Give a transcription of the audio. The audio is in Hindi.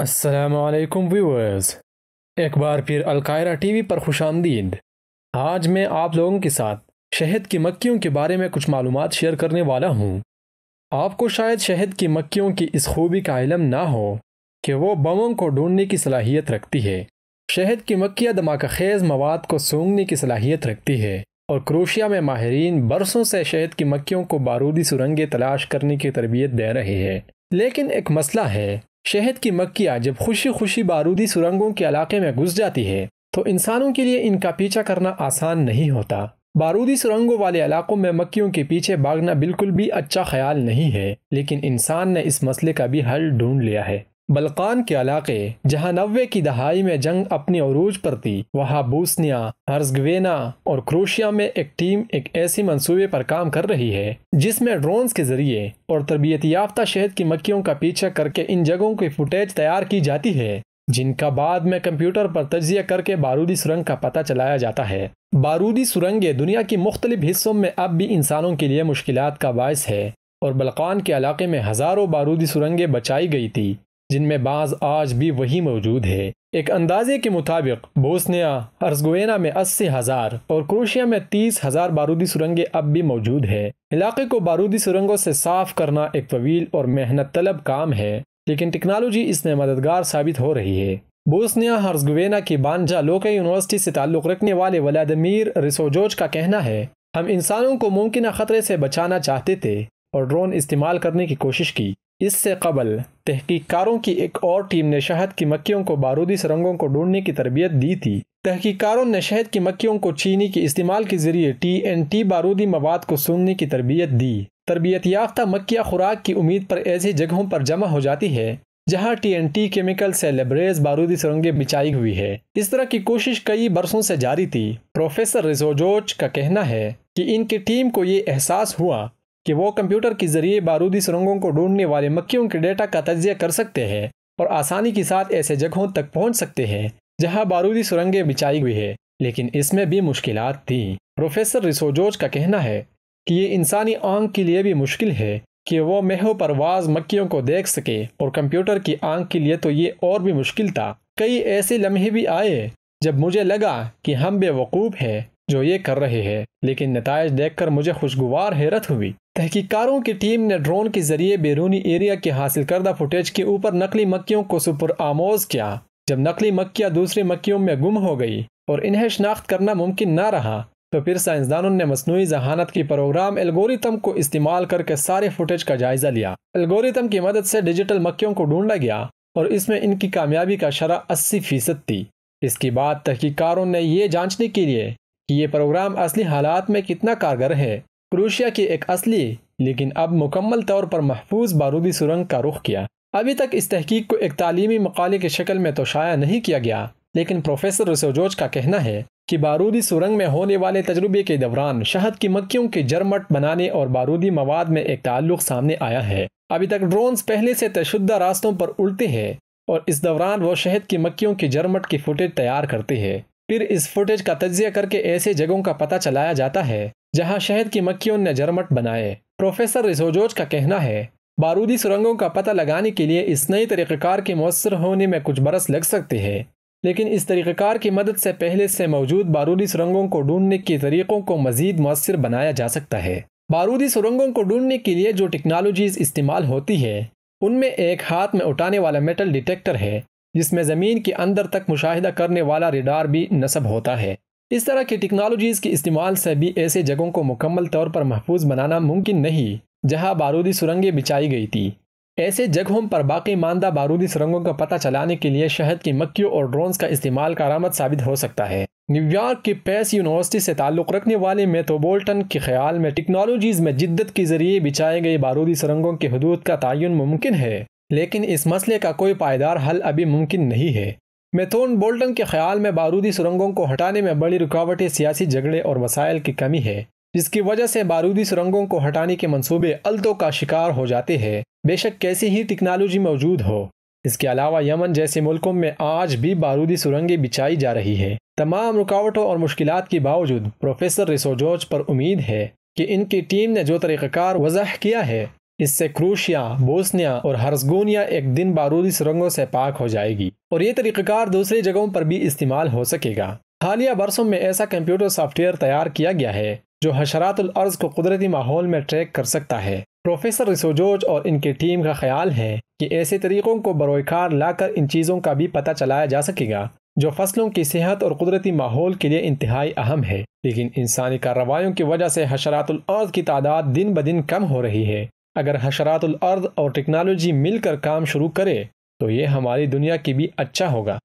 असलकम व्यूअर्स एक बार फिर अलकायरा टीवी पर खुश आमदीद आज मैं आप लोगों के साथ शहद की मक्खियों के बारे में कुछ मालूम शेयर करने वाला हूँ आपको शायद शहद की मक्खियों की इस खूबी का इलम ना हो कि वो बमों को ढूंढने की सलाहियत रखती है शहद की मक्खियाँ धमाका खेज मवाद को सूंघने की सलाहियत रखती है और क्रोशिया में माहरीन बरसों से शहद की मक्खियों को बारूदी सुरंगें तलाश करने की तरबियत दे रहे हैं लेकिन एक मसला है शहद की मक्खियाँ जब खुशी खुशी बारूदी सुरंगों के इलाके में घुस जाती है तो इंसानों के लिए इनका पीछा करना आसान नहीं होता बारूदी सुरंगों वाले इलाकों में मक्खियों के पीछे भागना बिल्कुल भी अच्छा ख्याल नहीं है लेकिन इंसान ने इस मसले का भी हल ढूंढ लिया है बलकान के इलाके जहां नब्बे की दहाई में जंग अपने अरूज पर थी वहां बूसनिया हर्जगवेना और क्रोशिया में एक टीम एक ऐसी मंसूबे पर काम कर रही है जिसमें ड्रोन्स के जरिए और तरबियत याफ्ता शहद की मक्खियों का पीछा करके इन जगहों की फुटेज तैयार की जाती है जिनका बाद में कंप्यूटर पर तजिया करके बारूदी सुरंग का पता चलाया जाता है बारूदी सुरंगें दुनिया की मुख्तलिफ हिस्सों में अब भी इंसानों के लिए मुश्किल का बायस है और बलकान के इलाके में हज़ारों बारूदी सुरंगें बचाई गई थी जिनमें बाज आज भी वही मौजूद है एक अंदाजे के मुताबिक बोस्निया अर्जगोना में अस्सी हज़ार और क्रोशिया में तीस हज़ार बारूदी सुरंगें अब भी मौजूद है इलाके को बारूदी सुरंगों से साफ करना एक तवील और मेहनत तलब काम है लेकिन टेक्नोलॉजी इसमें मददगार साबित हो रही है बोस्निया हर्जगोवेना की बानजा लोकल यूनिवर्सिटी से ताल्लुक़ रखने वाले व्लादिमीर रिसोजोज का कहना है हम इंसानों को मुमकिन ख़तरे से बचाना चाहते थे और ड्रोन इस्तेमाल करने की कोशिश की इससे कबल तहकीकारों की एक और टीम ने शहद की मक्खियों को बारूदी सुरंगों को ढूंढने की तरबियत दी थी तहकीकारों ने शहद की मक्खियों को चीनी के इस्तेमाल के जरिए टी एन टी बारूदी मवाद को सुनने की तरबियत दी तरबियत याफ्ता मक्खिया खुराक की उम्मीद पर ऐसी जगहों पर जमा हो जाती है जहां टी केमिकल से लेबरेज बारूदी सुरंगें बिछाई हुई है इस तरह की कोशिश कई बरसों से जारी थी प्रोफेसर रिजोजोच का कहना है कि इनकी टीम को ये एहसास हुआ कि वो कंप्यूटर के जरिए बारूदी सुरंगों को ढूंढने वाले मक्खियों के डेटा का तजिया कर सकते हैं और आसानी के साथ ऐसे जगहों तक पहुंच सकते हैं जहां बारूदी सुरंगें बिछाई हुई है लेकिन इसमें भी मुश्किल थी प्रोफेसर रिसोजोज का कहना है कि ये इंसानी आंख के लिए भी मुश्किल है कि वो मेहो परवाज मक्खियों को देख सके और कंप्यूटर की आंख के लिए तो ये और भी मुश्किल था कई ऐसे लम्हे भी आए जब मुझे लगा कि हम बेवकूफ़ हैं जो ये कर रहे हैं लेकिन नतज देखकर मुझे खुशगवार हैरत हुई तहकीकारों की टीम ने ड्रोन के जरिए बैरूनी एरिया के हासिल करदा फुटेज के ऊपर नकली मक्खियों को सुपुर आमोज किया जब नकली मक्खियां दूसरी मक्खियों में गुम हो गई और इन्हें शनाख्त करना मुमकिन न रहा तो फिर साइंसदानों ने मसनू जहानत की प्रोग्राम एल्गोरिथम को इस्तेमाल करके सारे फुटेज का जायजा लिया एल्गोरिथम की मदद से डिजिटल मक्खियों को ढूंढा गया और इसमें इनकी कामयाबी का शरा अस्सी फीसद थी इसके बाद तहकीकारों ने ये जांचने के लिए कि ये प्रोग्राम असली हालात में कितना कारगर है क्रोशिया की एक असली लेकिन अब मुकम्मल तौर पर महफूज बारूदी सुरंग का रुख किया अभी तक इस तहकीक को एक तालीमी मकाले की शक्ल में तो शाया नहीं किया गया लेकिन प्रोफेसर रसोजोज का कहना है कि बारूदी सुरंग में होने वाले तजर्बे के दौरान शहद की मक्खियों के जरमट बनाने और बारूदी मवाद में एक ताल्लुक सामने आया है अभी तक ड्रोन्स पहले से तशुदा रास्तों पर उड़ते हैं और इस दौरान वो शहद की मक्खियों के जरमट की फुटेज तैयार करते हैं फिर इस फुटेज का तजिया करके ऐसे जगहों का पता चलाया जाता है जहां शहद की मक्खियों ने जरमट बनाए प्रोफेसर रिसोजोज का कहना है बारूदी सुरंगों का पता लगाने के लिए इस नए तरीक़ेकार के मौसर होने में कुछ बरस लग सकते हैं लेकिन इस तरीक़ेकार की मदद से पहले से मौजूद बारूदी सुरंगों को ढूंढने के तरीक़ों को मजीद मौसर बनाया जा सकता है बारूदी सुरंगों को ढूंढने के लिए जो टेक्नोलॉजीज इस्तेमाल होती है उनमें एक हाथ में उठाने वाला मेटल डिटेक्टर है जिसमें ज़मीन के अंदर तक मुशाहिदा करने वाला रिडार भी नस्ब होता है इस तरह की टेक्नोलॉजीज़ के इस्तेमाल से भी ऐसे जगहों को मुकम्मल तौर पर महफूज बनाना मुमकिन नहीं जहां बारूदी सुरंगें बिछाई गई थी ऐसे जगहों पर बाकी मानदा बारूदी सुरंगों का पता चलाने के लिए शहद की मक्खियों और ड्रोन्स का इस्तेमाल कारामद साबित हो सकता है न्यूयॉर्क की पेस यूनिवर्सिटी से ताल्लुक़ रखने वाले मेथोबोल्टन के ख्याल में टेक्नोलॉजीज़ में जिद्दत के जरिए बिछाए गए बारूदी सुरंगों के हदूद का तयन मुमकिन है लेकिन इस मसले का कोई पायदार हल अभी मुमकिन नहीं है मेथोन बोल्टन के ख्याल में बारूदी सुरंगों को हटाने में बड़ी रुकावटें सियासी झगड़े और वसायल की कमी है जिसकी वजह से बारूदी सुरंगों को हटाने के मंसूबे अल्तों का शिकार हो जाते हैं बेशक कैसी ही टेक्नोलॉजी मौजूद हो इसके अलावा यमन जैसे मुल्कों में आज भी बारूदी सुरंगें बिछाई जा रही है तमाम रुकावटों और मुश्किल के बावजूद प्रोफेसर रिसोजोज पर उम्मीद है कि इनकी टीम ने जो तरीक़ाकार वजह किया है इससे क्रूशिया बोस्निया और हर्सगोनिया एक दिन बारूदी सुरंगों से पाक हो जाएगी और ये तरीक़ार दूसरी जगहों पर भी इस्तेमाल हो सकेगा हालिया बरसों में ऐसा कंप्यूटर सॉफ्टवेयर तैयार किया गया है जो हशरातुल अर्ज को कुदरती माहौल में ट्रैक कर सकता है प्रोफेसर रिसोजोज और इनकी टीम का ख्याल है कि ऐसे तरीक़ों को बरोकार लाकर इन चीज़ों का भी पता चलाया जा सकेगा जो फसलों की सेहत और कुदरती माहौल के लिए इंतहाई अहम है लेकिन इंसानी कार्रवाई की वजह से हशरातुल अर्ज की तादाद दिन ब दिन कम हो रही है अगर हशरात अर्द और टेक्नोलॉजी मिलकर काम शुरू करे तो ये हमारी दुनिया की भी अच्छा होगा